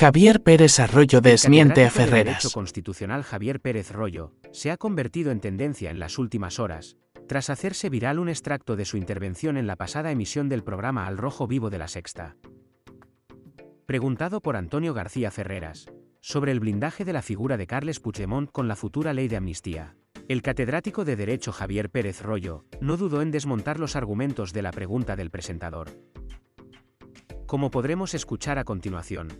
Javier Pérez Arroyo desmiente a Ferreras. El constitucional Javier Pérez Rollo se ha convertido en tendencia en las últimas horas, tras hacerse viral un extracto de su intervención en la pasada emisión del programa Al Rojo Vivo de la Sexta. Preguntado por Antonio García Ferreras sobre el blindaje de la figura de Carles Puigdemont con la futura ley de amnistía, el catedrático de Derecho Javier Pérez Rollo no dudó en desmontar los argumentos de la pregunta del presentador. Como podremos escuchar a continuación,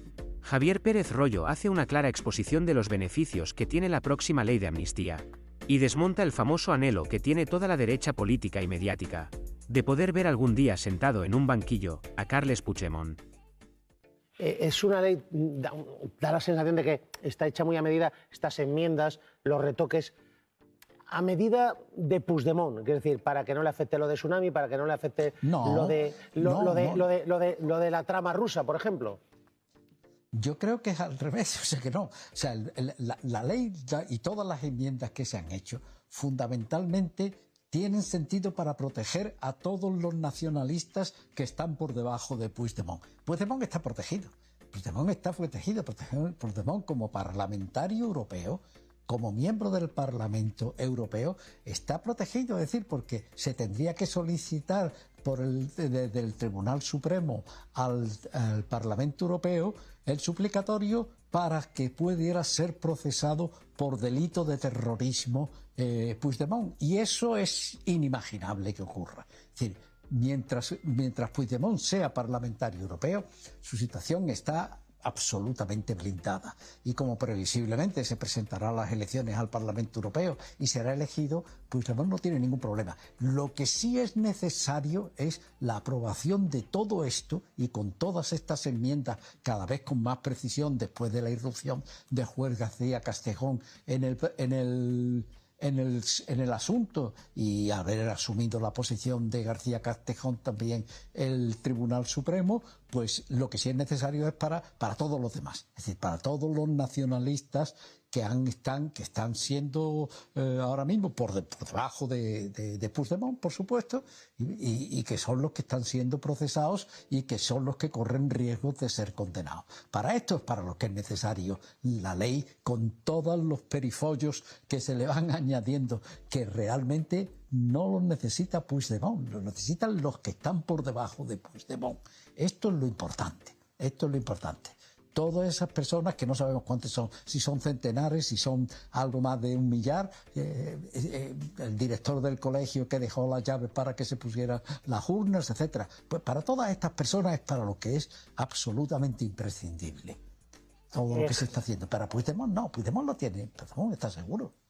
Javier Pérez Rollo hace una clara exposición de los beneficios que tiene la próxima ley de amnistía, y desmonta el famoso anhelo que tiene toda la derecha política y mediática, de poder ver algún día sentado en un banquillo a Carles Puigdemont. Eh, es una ley, da, la sensación de que está hecha muy a medida estas enmiendas, los retoques, a medida de Puigdemont, es decir, para que no le afecte lo de tsunami, para que no le afecte lo de la trama rusa, por ejemplo. Yo creo que es al revés, o sea que no. O sea, la, ley y todas las enmiendas que se han hecho fundamentalmente tienen sentido para proteger a todos los nacionalistas que están por debajo de Puigdemont. Puigdemont está protegido. Puigdemont está protegido. Puigdemont como parlamentario europeo como miembro del Parlamento Europeo está protegido, es decir, porque se tendría que solicitar desde el, Tribunal Supremo al, Parlamento Europeo el suplicatorio para que pudiera ser procesado por delito de terrorismo eh, Puigdemont. Y eso es inimaginable que ocurra. Es decir, mientras, mientras Puigdemont sea parlamentario europeo, su situación está absolutamente blindada y como previsiblemente se presentará a las elecciones al Parlamento Europeo y será elegido, pues además no tiene ningún problema. Lo que sí es necesario es la aprobación de todo esto y con todas estas enmiendas, cada vez con más precisión después de la irrupción de Juez García Castejón en el, en el en el, en el asunto y haber asumido la posición de García Castejón también el Tribunal Supremo, pues lo que sí es necesario es para, para todos los demás, es decir, para todos los nacionalistas que han, están, que están siendo eh, ahora mismo por, debajo de, de, Puigdemont, por supuesto, y, que son los que están siendo procesados y que son los que corren riesgo de ser condenados. Para esto es para lo que es necesario la ley con todos los perifollos que se le van añadiendo, que realmente no los necesita Puigdemont, los necesitan los que están por debajo de Puigdemont. Esto es lo importante, esto es lo importante todas esas personas, que no sabemos cuántas son, si son centenares, si son algo más de un millar, eh, eh, el director del colegio que dejó las llaves para que se pusieran las urnas, etcétera. Pues para todas estas personas es para lo que es absolutamente imprescindible todo lo que se está haciendo. Para Puigdemont no, Puigdemont lo tiene, Puigdemont está seguro.